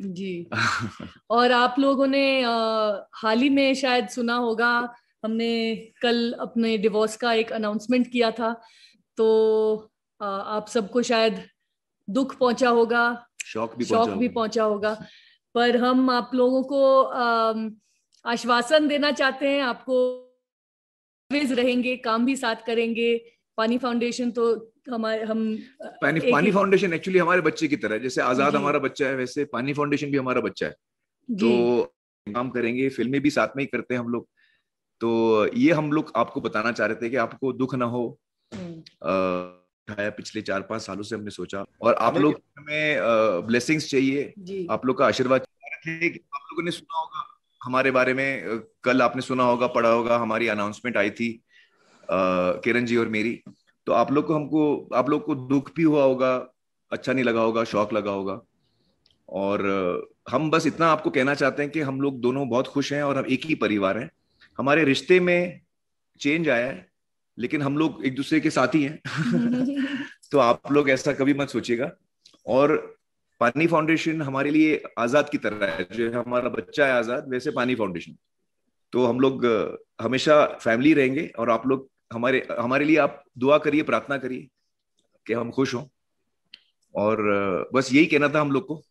जी और आप लोगों ने हाल ही में शायद सुना होगा हमने कल अपने डिवोर्स का एक अनाउंसमेंट किया था तो आ, आप सबको शायद दुख पहुंचा होगा शौक भी शौक भी पहुंचा होगा पर हम आप लोगों को आश्वासन देना चाहते हैं आपको रहेंगे काम भी साथ करेंगे पानी फाउंडेशन तो हमारे हम पानी पानी फाउंडेशन एक्चुअली हमारे बच्चे की तरह जैसे आजाद हमारा बच्चा है वैसे पानी फाउंडेशन भी हमारा बच्चा है तो काम करेंगे फिल्में भी साथ में ही करते हैं हम लोग तो ये हम लोग आपको बताना चाह रहे थे कि आपको दुख ना हो आ, हम्म। पिछले चार पांच सालों से हमने सोचा और आप लोग हमें ब्लेसिंग्स चाहिए आप लोग का आशीर्वाद आप लोगों ने सुना होगा हमारे बारे में कल आपने सुना होगा पढ़ा होगा हमारी अनाउंसमेंट आई थी किरण जी और मेरी तो आप लोग को हमको आप लोग को दुख भी हुआ होगा अच्छा नहीं लगा होगा शौक लगा होगा और हम बस इतना आपको कहना चाहते हैं कि हम लोग दोनों बहुत खुश हैं और हम एक ही परिवार हैं हमारे रिश्ते में चेंज आया है लेकिन हम लोग एक दूसरे के साथ ही हैं तो आप लोग ऐसा कभी मत सोचिएगा और पानी फाउंडेशन हमारे लिए आजाद की तरह है जो हमारा बच्चा है आजाद वैसे पानी फाउंडेशन तो हम लोग हमेशा फैमिली रहेंगे और आप लोग हमारे हमारे लिए आप दुआ करिए प्रार्थना करिए कि हम खुश हों और बस यही कहना था हम लोग को